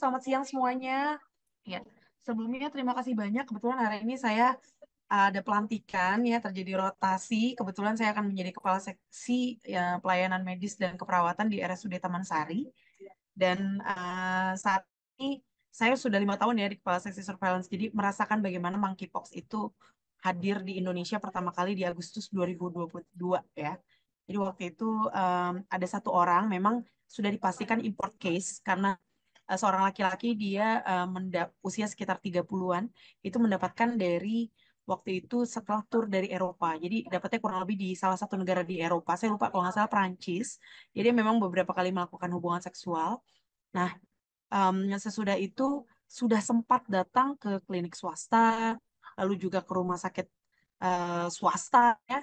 selamat siang semuanya. Ya, sebelumnya terima kasih banyak. Kebetulan hari ini saya eh, ada pelantikan ya terjadi rotasi. Kebetulan saya akan menjadi kepala seksi ya, pelayanan medis dan keperawatan di RSUD Taman Sari. Dan uh, saat ini saya sudah lima tahun ya di kepala seksi surveillance. Jadi merasakan bagaimana monkeypox itu hadir di Indonesia pertama kali di Agustus 2022 ya. Jadi waktu itu um, ada satu orang memang sudah dipastikan import case karena Eh, seorang laki-laki dia uh, usia sekitar 30-an itu mendapatkan dari waktu itu setelah tur dari Eropa. Jadi dapatnya kurang lebih di salah satu negara di Eropa. Saya lupa kalau nggak salah Perancis. Jadi memang beberapa kali melakukan hubungan seksual. Nah, um, sesudah itu sudah sempat datang ke klinik swasta, lalu juga ke rumah sakit uh, swasta ya.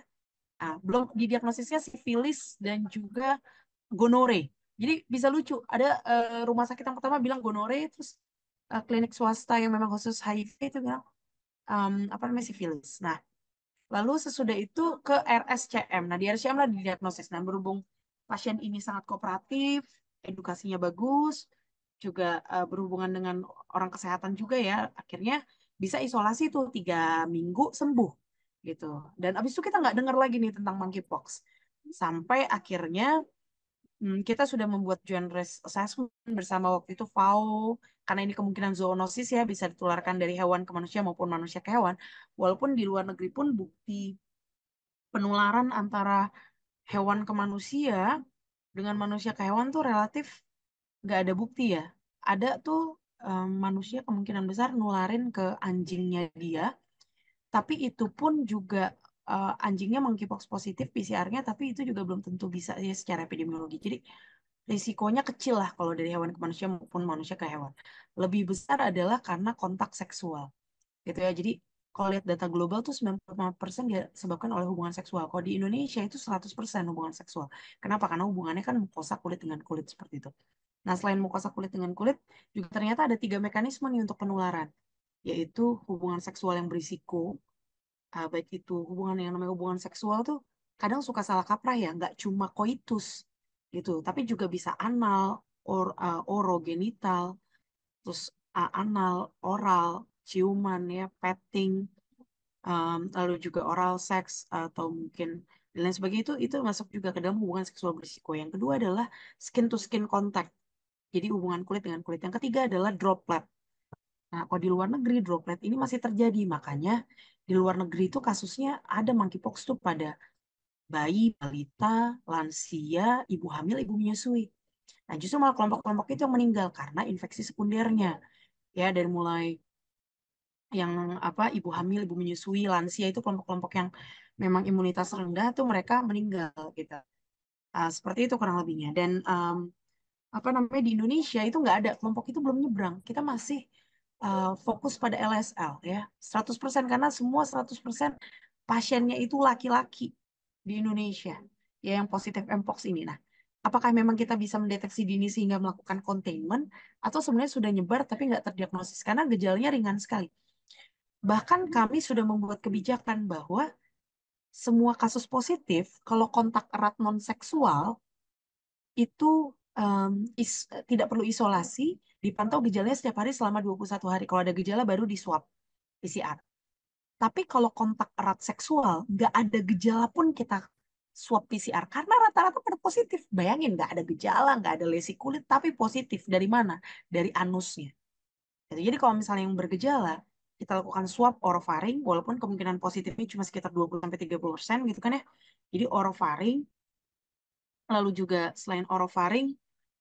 Nah, belum didiagnosisnya sifilis dan juga gonore. Jadi bisa lucu. Ada uh, rumah sakit yang pertama bilang gonore, terus uh, klinik swasta yang memang khusus HIV itu bilang um, apa namanya sifilis. Nah, lalu sesudah itu ke RSCM. Nah, di RSCM lah diagnosis. Nah, berhubung pasien ini sangat kooperatif, edukasinya bagus, juga uh, berhubungan dengan orang kesehatan juga ya. Akhirnya bisa isolasi tuh tiga minggu sembuh gitu. Dan abis itu kita nggak dengar lagi nih tentang monkeypox sampai akhirnya Hmm, kita sudah membuat genre assessment bersama waktu itu FAO, karena ini kemungkinan zoonosis ya, bisa ditularkan dari hewan ke manusia maupun manusia ke hewan. Walaupun di luar negeri pun bukti penularan antara hewan ke manusia dengan manusia ke hewan tuh relatif nggak ada bukti ya. Ada tuh um, manusia kemungkinan besar nularin ke anjingnya dia, tapi itu pun juga uh, anjingnya monkeypox positif PCR-nya tapi itu juga belum tentu bisa ya, secara epidemiologi. Jadi risikonya kecil lah kalau dari hewan ke manusia maupun manusia ke hewan. Lebih besar adalah karena kontak seksual. Gitu ya. Jadi kalau lihat data global tuh 95% disebabkan oleh hubungan seksual. Kalau di Indonesia itu 100% hubungan seksual. Kenapa? Karena hubungannya kan mukosa kulit dengan kulit seperti itu. Nah, selain mukosa kulit dengan kulit, juga ternyata ada tiga mekanisme nih untuk penularan, yaitu hubungan seksual yang berisiko, uh, baik itu hubungan yang namanya hubungan seksual tuh kadang suka salah kaprah ya, nggak cuma koitus gitu, tapi juga bisa anal, or, uh, orogenital, terus uh, anal, oral, ciuman ya, petting, um, lalu juga oral seks atau mungkin dan lain sebagainya itu itu masuk juga ke dalam hubungan seksual berisiko. Yang kedua adalah skin to skin contact. Jadi hubungan kulit dengan kulit. Yang ketiga adalah droplet. Nah, kalau di luar negeri droplet ini masih terjadi, makanya di luar negeri itu kasusnya ada monkeypox tuh pada bayi, balita, lansia, ibu hamil, ibu menyusui. Nah, justru malah kelompok-kelompok itu yang meninggal karena infeksi sekundernya. Ya, dari mulai yang apa ibu hamil, ibu menyusui, lansia itu kelompok-kelompok yang memang imunitas rendah tuh mereka meninggal gitu. Uh, seperti itu kurang lebihnya. Dan um, apa namanya di Indonesia itu nggak ada kelompok itu belum nyebrang. Kita masih Eh, fokus pada LSL ya. 100% karena semua 100% pasiennya itu laki-laki di Indonesia ya yang positif mpox ini. Nah, apakah memang kita bisa mendeteksi dini sehingga melakukan containment atau sebenarnya sudah nyebar tapi nggak terdiagnosis karena gejalanya ringan sekali. Bahkan kami sudah membuat kebijakan bahwa semua kasus positif kalau kontak erat non seksual itu um, is, eh, tidak perlu isolasi, dipantau gejalanya setiap hari selama 21 hari. Kalau ada gejala baru di swab PCR. Tapi kalau kontak erat seksual, nggak ada gejala pun kita swab PCR karena rata-rata pada positif. Bayangin nggak ada gejala, nggak ada lesi kulit, tapi positif dari mana? Dari anusnya. Gitu. Jadi kalau misalnya yang bergejala, kita lakukan swab orofaring, walaupun kemungkinan positifnya cuma sekitar 20-30% gitu kan ya. Jadi orofaring, lalu juga selain orofaring,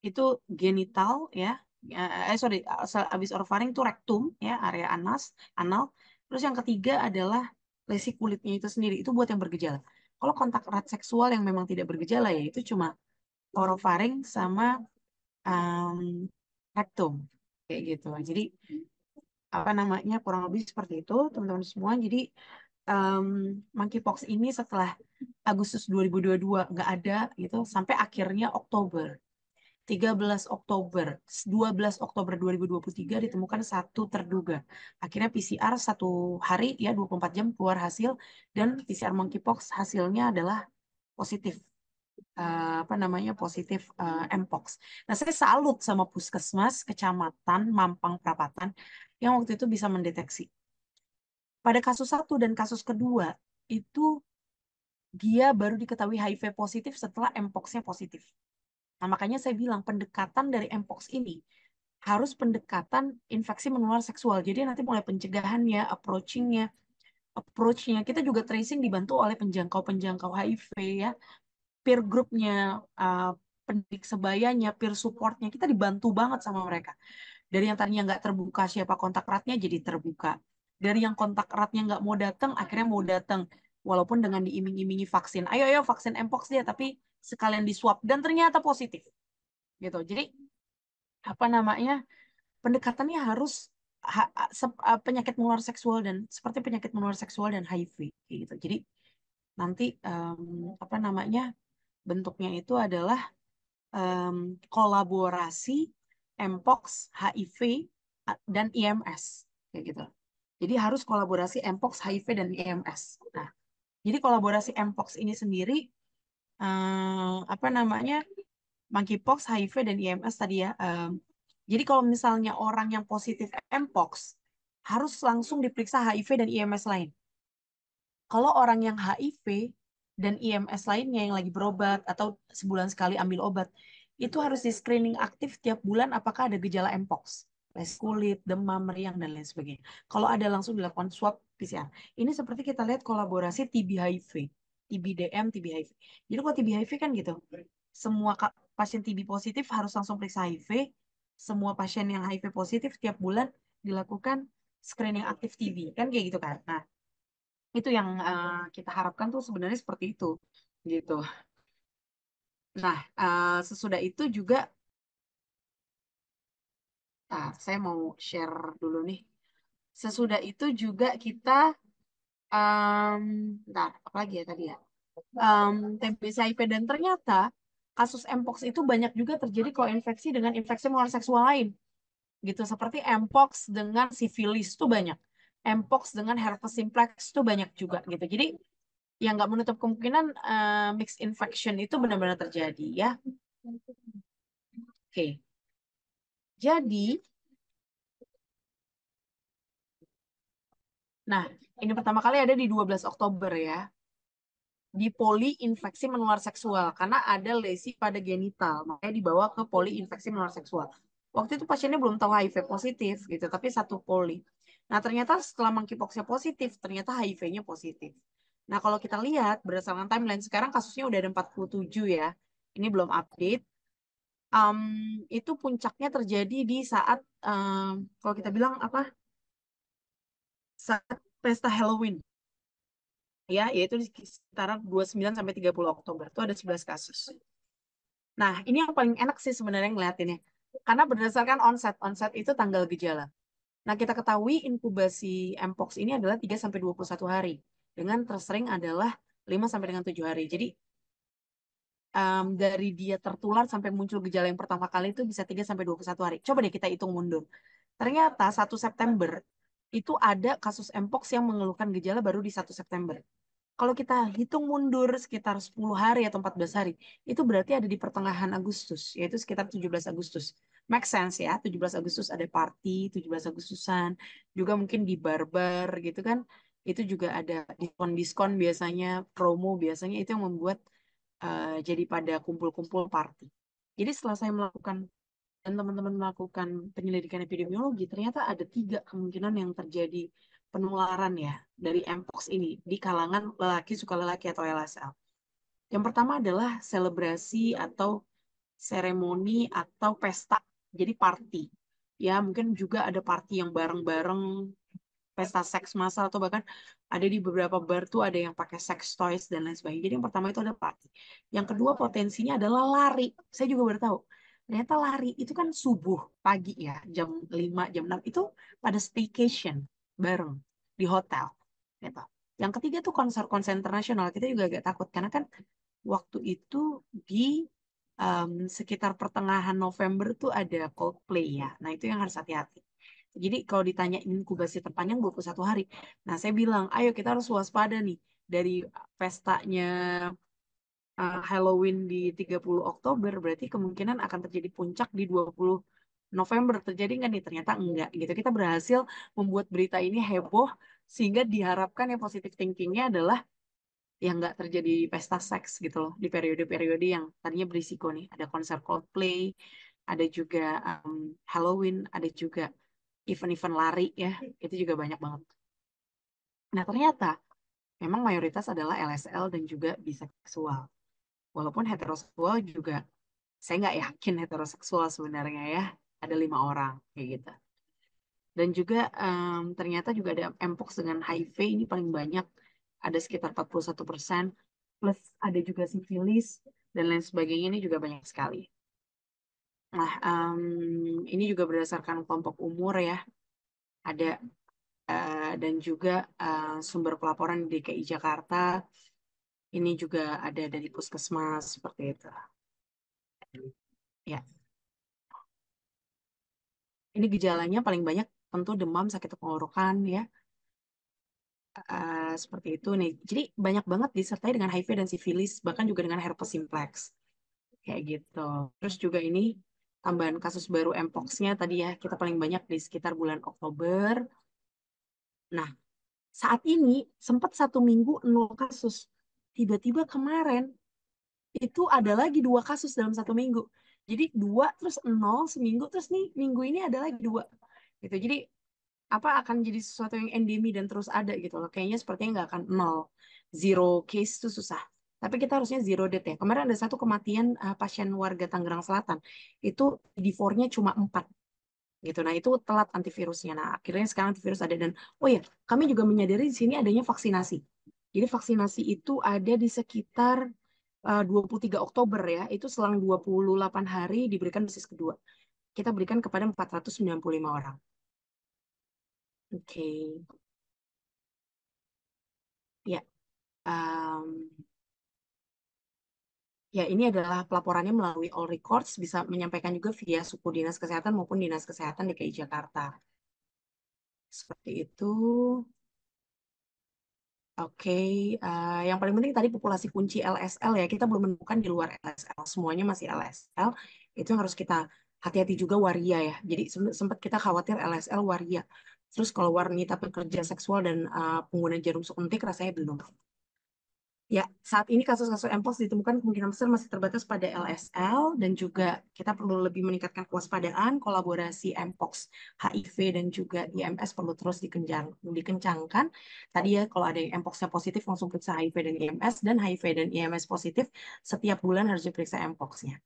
itu genital ya, ya eh, eh sorry eh, abis orofaring itu rektum ya area anas anal terus yang ketiga adalah lesi kulitnya itu sendiri itu buat yang bergejala kalau kontak erat seksual yang memang tidak bergejala ya itu cuma orofaring sama um, mmm, rektum kayak gitu jadi apa namanya kurang lebih seperti itu teman-teman semua jadi um, monkeypox ini setelah Agustus 2022 nggak ada gitu sampai akhirnya Oktober 13 Oktober, 12 Oktober 2023 ditemukan satu terduga. Akhirnya PCR satu hari ya 24 jam keluar hasil dan PCR monkeypox hasilnya adalah positif. Uh, apa namanya positif uh, mpox. Nah saya salut sama puskesmas kecamatan Mampang Prapatan yang waktu itu bisa mendeteksi. Pada kasus satu dan kasus kedua itu dia baru diketahui HIV positif setelah mpoxnya positif. Nah, makanya saya bilang pendekatan dari Mpox ini harus pendekatan infeksi menular seksual. Jadi nanti mulai pencegahannya, approachingnya, approachnya. Kita juga tracing dibantu oleh penjangkau-penjangkau HIV ya, peer groupnya, uh, pendidik sebayanya, peer supportnya. Kita dibantu banget sama mereka. Dari yang tadinya nggak terbuka siapa kontak eratnya jadi terbuka. Dari yang kontak eratnya nggak mau datang, akhirnya mau datang. Walaupun dengan diiming-imingi vaksin. Ayo, ayo vaksin Mpox dia, tapi sekalian di swab dan ternyata positif gitu jadi apa namanya pendekatannya harus ha, se, penyakit menular seksual dan seperti penyakit menular seksual dan HIV gitu jadi nanti um, apa namanya bentuknya itu adalah um, kolaborasi Mpox HIV dan IMS kayak gitu jadi harus kolaborasi Mpox HIV dan IMS nah jadi kolaborasi Mpox ini sendiri Eh, apa namanya monkeypox, HIV dan IMS tadi ya. Um, jadi kalau misalnya orang yang positif mpox harus langsung diperiksa HIV dan IMS lain. Kalau orang yang HIV dan IMS lainnya yang lagi berobat atau sebulan sekali ambil obat, itu harus di screening aktif tiap bulan apakah ada gejala mpox, les kulit, demam, meriang dan lain sebagainya. Kalau ada langsung dilakukan swab PCR. Ini seperti kita lihat kolaborasi TB HIV TBDM, TB-HIV. Jadi kalau TB-HIV kan gitu, semua pasien TB positif harus langsung periksa HIV, semua pasien yang HIV positif tiap bulan dilakukan screening aktif TB, kan kayak gitu kan. Nah, itu yang uh, kita harapkan tuh sebenarnya seperti itu, gitu. Nah, uh, sesudah itu juga, nah, saya mau share dulu nih. Sesudah itu juga kita um, bentar, apa lagi ya tadi ya? Um, TBCIP dan ternyata kasus mpox itu banyak juga terjadi kalau infeksi dengan infeksi menular seksual lain. Gitu seperti mpox dengan sifilis itu banyak. Mpox dengan herpes simplex itu banyak juga gitu. Jadi yang nggak menutup kemungkinan uh, mixed infection itu benar-benar terjadi ya. Oke. Okay. Jadi Nah, ini pertama kali ada di 12 Oktober ya. Di poli infeksi menular seksual karena ada lesi pada genital, makanya dibawa ke poli infeksi menular seksual. Waktu itu pasiennya belum tahu HIV positif gitu, tapi satu poli. Nah, ternyata setelah monkeypoxnya positif, ternyata HIV-nya positif. Nah, kalau kita lihat berdasarkan timeline sekarang kasusnya udah ada 47 ya. Ini belum update. Um, itu puncaknya terjadi di saat um, kalau kita bilang apa? Saat pesta Halloween. Ya, yaitu di sekitaran 29 sampai 30 Oktober itu ada 11 kasus. Nah, ini yang paling enak sih sebenarnya ngeliatinnya. Karena berdasarkan onset, onset itu tanggal gejala. Nah, kita ketahui inkubasi mpox ini adalah 3 sampai 21 hari. Dengan tersering adalah 5 sampai dengan 7 hari. Jadi um, dari dia tertular sampai muncul gejala yang pertama kali itu bisa 3 sampai 21 hari. Coba deh kita hitung mundur. Ternyata 1 September itu ada kasus mpox yang mengeluhkan gejala baru di 1 September. Kalau kita hitung mundur sekitar 10 hari atau 14 hari, itu berarti ada di pertengahan Agustus, yaitu sekitar 17 Agustus. Make sense ya, 17 Agustus ada party, 17 Agustusan, juga mungkin di barber gitu kan, itu juga ada diskon-diskon biasanya, promo biasanya, itu yang membuat uh, jadi pada kumpul-kumpul party. Jadi setelah saya melakukan dan teman-teman melakukan penyelidikan epidemiologi, ternyata ada tiga kemungkinan yang terjadi penularan ya dari mpox ini di kalangan lelaki suka lelaki atau LSL. Yang pertama adalah selebrasi atau seremoni atau pesta, jadi party. Ya, mungkin juga ada party yang bareng-bareng pesta seks massal atau bahkan ada di beberapa bar tuh ada yang pakai sex toys dan lain sebagainya. Jadi yang pertama itu ada party. Yang kedua potensinya adalah lari. Saya juga baru tahu ternyata lari itu kan subuh pagi ya jam 5 hmm. jam 6 itu pada staycation bareng di hotel gitu. Yang ketiga tuh konser-konser internasional kita juga agak takut karena kan waktu itu di um, sekitar pertengahan November tuh ada Coldplay ya. Nah itu yang harus hati-hati. Jadi kalau ditanya inkubasi terpanjang 21 hari. Nah saya bilang ayo kita harus waspada nih dari pestanya uh, Halloween di 30 Oktober, berarti kemungkinan akan terjadi puncak di 20 November. Terjadi nggak nih? Ternyata enggak gitu. Kita berhasil membuat berita ini heboh sehingga diharapkan yang positif thinkingnya adalah yang nggak terjadi pesta seks gitu loh di periode-periode yang tadinya berisiko nih. Ada konser Coldplay, ada juga um, Halloween, ada juga event-event lari ya, itu juga banyak banget. Nah ternyata memang mayoritas adalah LSL dan juga biseksual walaupun heteroseksual juga saya nggak yakin heteroseksual sebenarnya ya ada lima orang kayak gitu dan juga um, ternyata juga ada mpox dengan HIV ini paling banyak ada sekitar 41 persen plus ada juga sifilis dan lain sebagainya ini juga banyak sekali nah um, ini juga berdasarkan kelompok umur ya ada uh, dan juga uh, sumber pelaporan di DKI Jakarta ini juga ada dari puskesmas seperti itu. Ya. Ini gejalanya paling banyak tentu demam, sakit tenggorokan ya. Uh, seperti itu nih. Jadi banyak banget disertai dengan HIV dan sifilis, bahkan juga dengan herpes simplex. Kayak gitu. Terus juga ini tambahan kasus baru mpox-nya tadi ya, kita paling banyak di sekitar bulan Oktober. Nah, saat ini sempat satu minggu nol kasus tiba-tiba kemarin itu ada lagi dua kasus dalam satu minggu. Jadi dua terus nol seminggu terus nih minggu ini ada lagi dua gitu. Jadi apa akan jadi sesuatu yang endemi dan terus ada gitu loh. Kayaknya sepertinya nggak akan nol zero case itu susah. Tapi kita harusnya zero death ya. Kemarin ada satu kematian uh, pasien warga Tangerang Selatan. Itu di nya cuma empat gitu. Nah itu telat antivirusnya. Nah akhirnya sekarang antivirus ada dan oh ya kami juga menyadari di sini adanya vaksinasi jadi vaksinasi itu ada di sekitar eh, uh, 23 Oktober ya, itu selang 28 hari diberikan dosis kedua. Kita berikan kepada 495 orang. Oke. Okay. Ya. Um, ya, ini adalah pelaporannya melalui All Records, bisa menyampaikan juga via suku Dinas Kesehatan maupun Dinas Kesehatan DKI Jakarta. Seperti itu. Oke, uh, yang paling penting tadi populasi kunci LSL ya, kita belum menemukan di luar LSL, semuanya masih LSL, itu yang harus kita hati-hati juga waria ya. Jadi sempat kita khawatir LSL waria, terus kalau wanita pekerja seksual dan uh, pengguna jarum suntik rasanya belum. Ya, saat ini kasus-kasus MPOS ditemukan kemungkinan besar masih terbatas pada LSL dan juga kita perlu lebih meningkatkan kewaspadaan, kolaborasi MPOX, HIV dan juga IMS perlu terus dikenjang, dikencangkan. Tadi ya kalau ada yang mpox yang positif langsung periksa HIV dan IMS dan HIV dan IMS positif setiap bulan harus diperiksa MPOX-nya.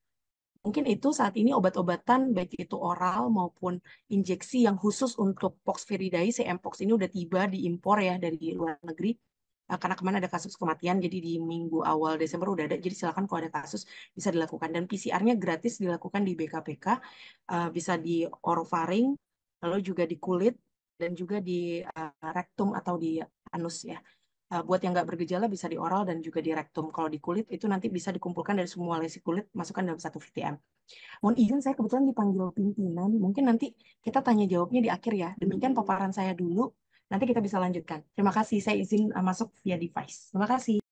Mungkin itu saat ini obat-obatan baik itu oral maupun injeksi yang khusus untuk poxviridae, si MPOX ini udah tiba diimpor ya dari luar negeri Eh, karena kemarin ada kasus kematian jadi di minggu awal Desember udah ada jadi silakan kalau ada kasus bisa dilakukan dan PCR-nya gratis dilakukan di BKPK uh, eh, bisa di orofaring lalu juga di kulit dan juga di uh, rektum atau di anus ya uh, buat yang nggak bergejala bisa di oral dan juga di rektum kalau di kulit itu nanti bisa dikumpulkan dari semua lesi kulit masukkan dalam satu VTM mohon izin saya kebetulan dipanggil pimpinan mungkin nanti kita tanya jawabnya di akhir ya demikian paparan saya dulu Nanti kita bisa lanjutkan. Terima kasih, saya izin eh, masuk via device. Terima kasih.